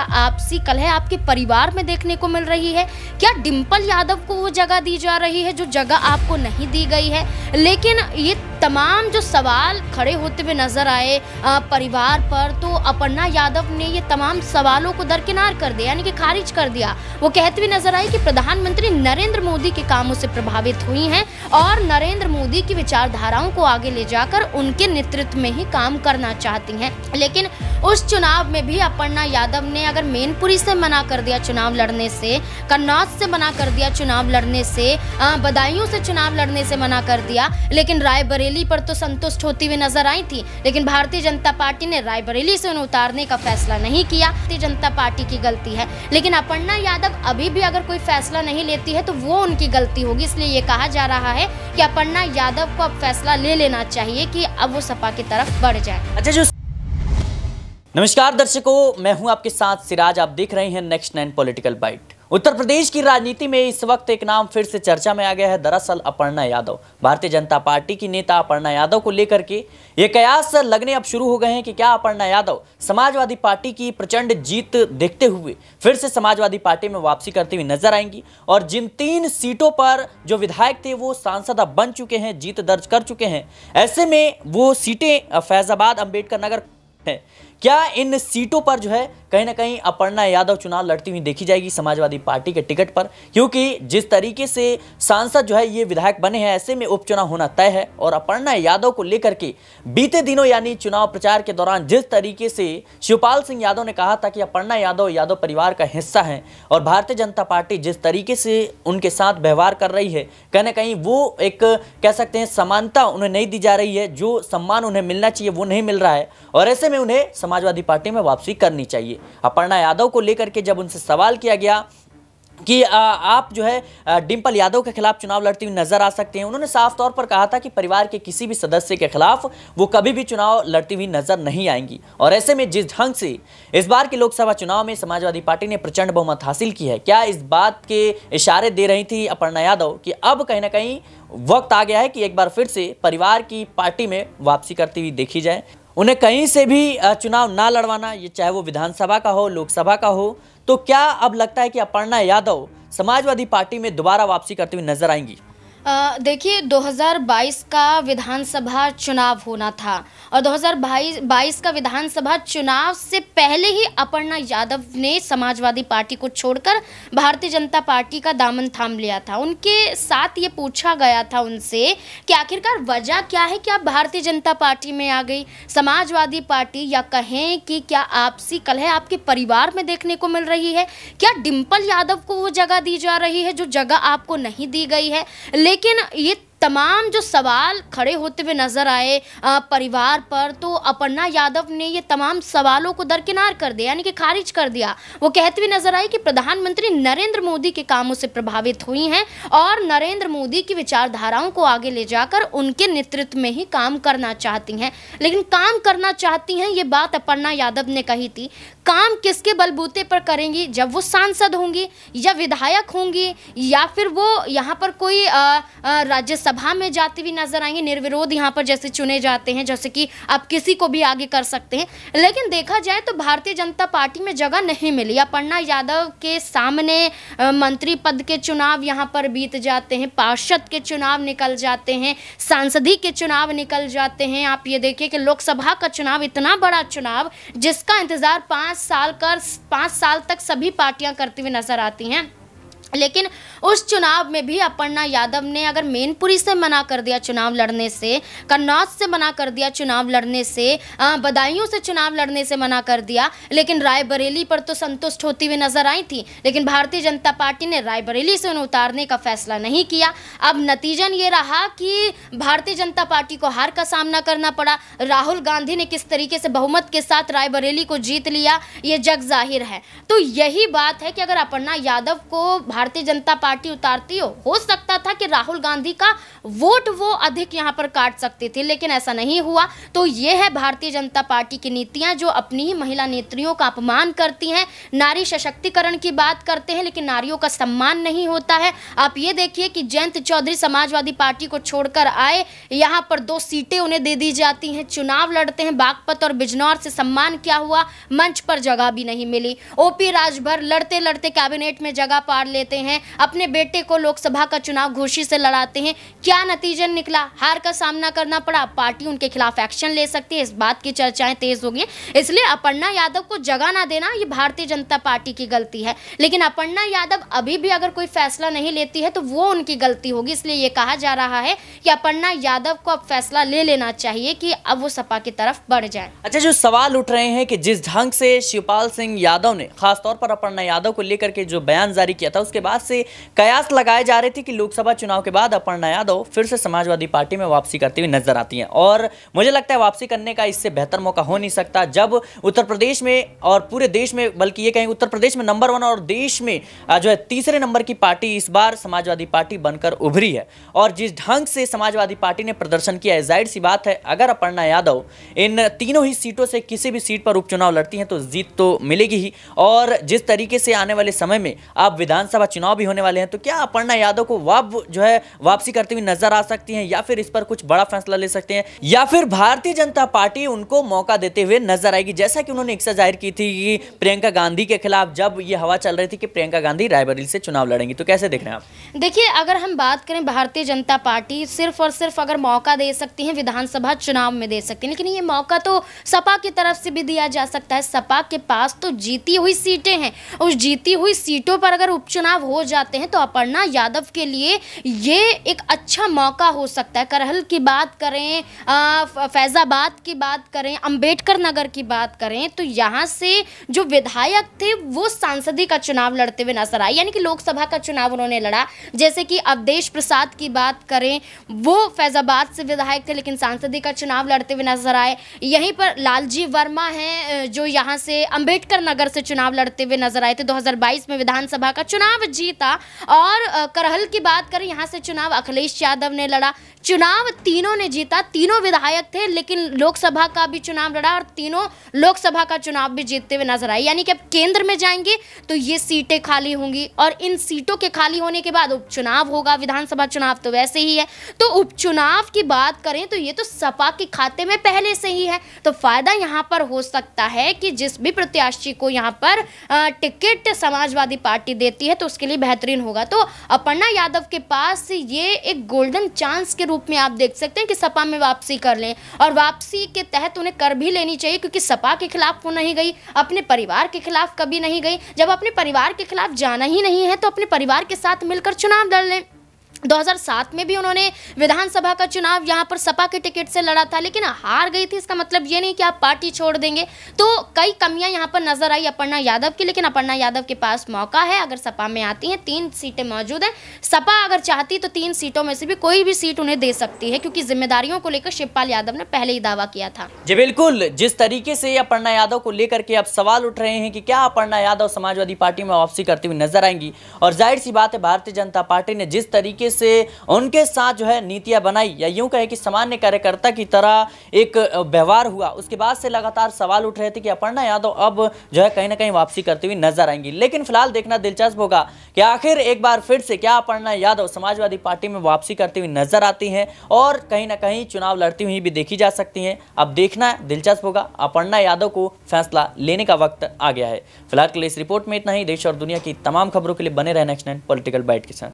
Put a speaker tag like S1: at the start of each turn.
S1: एकता आपसी कलह आपके परिवार में देखने को मिल रही है क्या डिंपल यादव को वो जगह दी जा रही है जो जगह आपको नहीं दी गई है लेकिन ये तमाम जो सवाल खड़े होते हुए नजर आए परिवार पर तो अपर्णा यादव ने ये तमाम सवालों को दरकिनार कर दिया यानी कि खारिज कर दिया वो कहते हुए नजर आए कि प्रधानमंत्री नरेंद्र मोदी के कामों से प्रभावित हुई हैं और नरेंद्र मोदी की विचारधाराओं को आगे ले जाकर उनके नेतृत्व में ही काम करना चाहती हैं लेकिन उस चुनाव में भी अपर्णा यादव ने अगर मेनपुरी से मना कर दिया चुनाव लड़ने से कन्नौज से मना कर दिया चुनाव लड़ने से बदायूं से चुनाव लड़ने से मना कर दिया लेकिन रायबरेली पर तो संतुष्ट होती हुई नजर आई थी लेकिन भारतीय जनता पार्टी ने रायबरेली से उन्हें उतारने का फैसला नहीं किया भारतीय जनता पार्टी की गलती है लेकिन अपर्णा यादव अभी भी अगर कोई फैसला नहीं लेती है तो वो उनकी गलती होगी इसलिए ये कहा जा रहा है कि अपर्णा यादव को अब फैसला ले लेना चाहिए कि अब वो सपा की तरफ बढ़ जाए अच्छा जो
S2: नमस्कार दर्शकों मैं हूं आपके साथ सिराज आप देख रहे हैं next nine political bite Uttar Pradesh की राजनीति में इस वक्त एक नाम फिर से चर्चा में आ गया है दरअसल अपर्णा यादव भारतीय जनता पार्टी की नेता अपर्णा यादव को लेकर के ये कयास लगने अब शुरू हो गए हैं कि क्या अपर्णा यादव समाजवादी पार्टी की प्रचंड जीत देखते हुए फिर से समाजवादी पार्टी में वापसी करती हुई नजर आएंगी और जिन तीन सीटों पर जो विधायक थे वो सांसद अब बन चुके हैं जीत दर्ज कर चुके हैं ऐसे में वो सीटें फैजाबाद अम्बेडकर नगर है क्या इन सीटों पर जो है कहीं ना कहीं अपर्णा यादव चुनाव लड़ती हुई देखी जाएगी समाजवादी पार्टी के टिकट पर क्योंकि जिस तरीके से सांसद जो है ये विधायक बने हैं ऐसे में उपचुनाव होना तय है और अपर्णा यादव को लेकर के बीते दिनों यानी चुनाव प्रचार के दौरान जिस तरीके से शिवपाल सिंह यादव ने कहा था कि अपर्णा यादव यादव परिवार का हिस्सा है और भारतीय जनता पार्टी जिस तरीके से उनके साथ व्यवहार कर रही है कहीं ना कहीं वो एक कह सकते हैं समानता उन्हें नहीं दी जा रही है जो सम्मान उन्हें मिलना चाहिए वो नहीं मिल रहा है और ऐसे में उन्हें समाजवादी पार्टी में वापसी करनी चाहिए अपर्णा यादव को लेकर के जब उनसे सवाल किया गया कि आ, आप जो है डिंपल यादव के खिलाफ चुनाव लड़ती हुई नजर आ सकते हैं उन्होंने साफ तौर पर कहा था कि परिवार के किसी भी सदस्य के खिलाफ वो कभी भी चुनाव लड़ती हुई नजर नहीं आएंगी और ऐसे में जिस ढंग से इस बार के लोकसभा चुनाव में समाजवादी पार्टी ने प्रचंड बहुमत हासिल की है क्या इस बात के इशारे दे रही थी अपर्णा यादव कि अब कहीं ना कहीं वक्त आ गया है कि एक बार फिर से परिवार की पार्टी में वापसी करती हुई देखी जाए उन्हें कहीं से भी चुनाव ना लड़वाना ये चाहे वो विधानसभा का हो लोकसभा का हो तो क्या अब लगता है कि अपर्णा यादव समाजवादी पार्टी में दोबारा वापसी करते हुए नजर आएंगी
S1: देखिए 2022 का विधानसभा चुनाव होना था और 2022 का विधानसभा चुनाव से पहले ही अपर्णा यादव ने समाजवादी पार्टी को छोड़कर भारतीय जनता पार्टी का दामन थाम लिया था उनके साथ ये पूछा गया था उनसे कि आखिरकार वजह क्या है कि आप भारतीय जनता पार्टी में आ गई समाजवादी पार्टी या कहें कि क्या आपसी कलह आपके परिवार में देखने को मिल रही है क्या डिम्पल यादव को वो जगह दी जा रही है जो जगह आपको नहीं दी गई है लेकिन ये तमाम जो सवाल खड़े होते हुए नजर आए परिवार पर तो अपर्णा यादव ने ये तमाम सवालों को दरकिनार कर दिया यानी कि खारिज कर दिया वो कहते हुए नजर आई कि प्रधानमंत्री नरेंद्र मोदी के कामों से प्रभावित हुई हैं और नरेंद्र मोदी की विचारधाराओं को आगे ले जाकर उनके नेतृत्व में ही काम करना चाहती हैं लेकिन काम करना चाहती हैं ये बात अपर्णा यादव ने कही थी काम किसके बलबूते पर करेंगी जब वो सांसद होंगी या विधायक होंगी या फिर वो यहाँ पर कोई राज्यसभा में जाती हुई नजर आएंगी निर्विरोध यहाँ पर जैसे चुने जाते हैं जैसे कि आप किसी को भी आगे कर सकते हैं लेकिन देखा जाए तो भारतीय जनता पार्टी में जगह नहीं मिली अपर्णा यादव के सामने मंत्री पद के चुनाव यहाँ पर बीत जाते हैं पार्षद के चुनाव निकल जाते हैं सांसदी के चुनाव निकल जाते हैं आप ये देखिए कि लोकसभा का चुनाव इतना बड़ा चुनाव जिसका इंतजार पाँच साल कर पाँच साल तक सभी पार्टियां करती हुई नजर आती हैं लेकिन उस चुनाव में भी अपर्णा यादव ने अगर मेनपुरी से मना कर दिया चुनाव लड़ने से कन्नौज से मना कर दिया चुनाव लड़ने से बदायूं से चुनाव लड़ने से मना कर दिया लेकिन रायबरेली पर तो संतुष्ट होती हुई नजर आई थी लेकिन भारतीय जनता पार्टी ने रायबरेली से उन्हें उतारने का फैसला नहीं किया अब नतीजन ये रहा कि भारतीय जनता पार्टी को हार का सामना करना पड़ा राहुल गांधी ने किस तरीके से बहुमत के साथ रायबरेली को जीत लिया ये जग जाहिर है तो यही बात है कि अगर अपर्णा यादव को भारतीय जनता पार्टी उतारती हो हो सकता था कि राहुल गांधी का वोट वो अधिक यहाँ पर काट सकती थी लेकिन ऐसा नहीं हुआ तो ये है भारतीय जनता पार्टी की नीतियां जो अपनी ही महिला नेत्रियों का अपमान करती हैं नारी सशक्तिकरण की बात करते हैं लेकिन नारियों का सम्मान नहीं होता है आप ये देखिए कि जयंत चौधरी समाजवादी पार्टी को छोड़कर आए यहाँ पर दो सीटें उन्हें दे दी जाती हैं चुनाव लड़ते हैं बागपत और बिजनौर से सम्मान क्या हुआ मंच पर जगह भी नहीं मिली ओपी राजभर लड़ते लड़ते कैबिनेट में जगह पार लेते देते हैं अपने बेटे को लोकसभा का चुनाव घोषी से लड़ाते हैं क्या नतीजा निकला हार का सामना करना पड़ा पार्टी उनके खिलाफ एक्शन ले सकती है इस बात की चर्चाएं तेज होगी इसलिए अपर्णा यादव को जगह ना देना ये भारतीय जनता पार्टी की गलती है लेकिन अपर्णा यादव अभी भी अगर कोई फैसला नहीं लेती है तो वो उनकी गलती होगी इसलिए ये कहा जा रहा है कि अपर्णा यादव को अब फैसला ले लेना चाहिए कि अब वो सपा की तरफ बढ़ जाए
S2: अच्छा जो सवाल उठ रहे हैं कि जिस ढंग से शिवपाल सिंह यादव ने खासतौर पर अपर्णा यादव को लेकर के जो बयान जारी किया था उसके इसके बाद से कयास लगाए जा रहे थे कि लोकसभा चुनाव के बाद अपर्णा यादव फिर से समाजवादी पार्टी में वापसी करती हुई नजर आती हैं और मुझे लगता है वापसी करने का इससे बेहतर मौका हो नहीं सकता जब उत्तर प्रदेश में और पूरे देश में बल्कि ये कहें उत्तर प्रदेश में नंबर वन और देश में जो है तीसरे नंबर की पार्टी इस बार समाजवादी पार्टी बनकर उभरी है और जिस ढंग से समाजवादी पार्टी ने प्रदर्शन किया है जाहिर सी बात है अगर अपर्णा यादव इन तीनों ही सीटों से किसी भी सीट पर उपचुनाव लड़ती हैं तो जीत तो मिलेगी ही और जिस तरीके से आने वाले समय में आप विधानसभा लोकसभा चुनाव भी होने वाले हैं तो क्या अपर्णा यादव को वाप जो है वापसी करते हुए नजर आ सकती हैं या फिर इस पर कुछ बड़ा फैसला ले सकते हैं या फिर भारतीय जनता पार्टी उनको मौका देते हुए नजर आएगी जैसा कि उन्होंने इच्छा जाहिर की थी कि प्रियंका गांधी के खिलाफ जब ये हवा चल रही थी कि प्रियंका गांधी रायबरेली से चुनाव लड़ेंगी तो कैसे देख रहे हैं आप
S1: देखिए अगर हम बात करें भारतीय जनता पार्टी सिर्फ और सिर्फ अगर मौका दे सकती है विधानसभा चुनाव में दे सकती है लेकिन ये मौका तो सपा की तरफ से भी दिया जा सकता है सपा के पास तो जीती हुई सीटें हैं उस जीती हुई सीटों पर अगर उपचुनाव चुनाव हो जाते हैं तो अपर्णा यादव के लिए ये एक अच्छा मौका हो सकता है करहल की बात करें फैज़ाबाद की बात करें अंबेडकर नगर की बात करें तो यहाँ से जो विधायक थे वो सांसदी का चुनाव लड़ते हुए नजर आए यानी कि लोकसभा का चुनाव उन्होंने लड़ा जैसे कि अवधेश प्रसाद की बात करें वो फैज़ाबाद से विधायक थे लेकिन सांसदी का चुनाव लड़ते हुए नजर आए यहीं पर लालजी वर्मा हैं जो यहाँ से अम्बेडकर नगर से चुनाव लड़ते हुए नजर आए थे दो में विधानसभा का चुनाव जीता और करहल की बात करें यहाँ से चुनाव अखिलेश यादव ने लड़ा चुनाव तीनों ने जीता तीनों विधायक थे लेकिन लोकसभा का भी चुनाव लड़ा और तीनों लोकसभा का चुनाव भी जीतते हुए नजर आए यानी कि अब केंद्र में जाएंगे तो ये सीटें खाली होंगी और इन सीटों के खाली होने के बाद उपचुनाव होगा विधानसभा चुनाव तो वैसे ही है तो उपचुनाव की बात करें तो ये तो सपा के खाते में पहले से ही है तो फायदा यहाँ पर हो सकता है कि जिस भी प्रत्याशी को यहाँ पर टिकट समाजवादी पार्टी देती है तो उसके लिए बेहतरीन होगा तो अपर्णा यादव के पास ये एक गोल्डन चांस के रूप में आप देख सकते हैं कि सपा में वापसी कर लें और वापसी के तहत उन्हें कर भी लेनी चाहिए क्योंकि सपा के खिलाफ वो नहीं गई अपने परिवार के खिलाफ कभी नहीं गई जब अपने परिवार के खिलाफ जाना ही नहीं है तो अपने परिवार के साथ मिलकर चुनाव लड़ लें 2007 में भी उन्होंने विधानसभा का चुनाव यहाँ पर सपा के टिकट से लड़ा था लेकिन हार गई थी इसका मतलब ये नहीं कि आप पार्टी छोड़ देंगे तो कई कमियां यहाँ पर नजर आई अपर्णा यादव की लेकिन अपर्णा यादव के पास मौका है अगर सपा में आती हैं तीन सीटें मौजूद हैं सपा अगर चाहती तो तीन सीटों में से भी कोई भी सीट उन्हें दे सकती है क्योंकि जिम्मेदारियों को लेकर शिवपाल यादव ने पहले ही दावा किया था
S2: जी बिल्कुल जिस तरीके से अपर्णा यादव को लेकर के अब सवाल उठ रहे हैं कि क्या अपर्णा यादव समाजवादी पार्टी में वापसी करती हुई नजर आएंगी और जाहिर सी बात है भारतीय जनता पार्टी ने जिस तरीके से उनके साथ जो है नीतियाँ बनाई या यूँ कहें कि सामान्य कार्यकर्ता की तरह एक व्यवहार हुआ उसके बाद से लगातार सवाल उठ रहे थे कि अपर्णा यादव अब जो है कहीं ना कहीं वापसी करती हुई नजर आएंगी लेकिन फिलहाल देखना दिलचस्प होगा कि आखिर एक बार फिर से क्या अपर्णा यादव समाजवादी पार्टी में वापसी करती हुई नजर आती हैं और कहीं ना कहीं चुनाव लड़ती हुई भी देखी जा सकती हैं अब देखना दिलचस्प होगा अपर्णा यादव को फैसला लेने का वक्त आ गया है फिलहाल के लिए इस रिपोर्ट में इतना ही देश और दुनिया की तमाम खबरों के लिए बने रहे नेक्स्ट नाइन पॉलिटिकल बाइट के साथ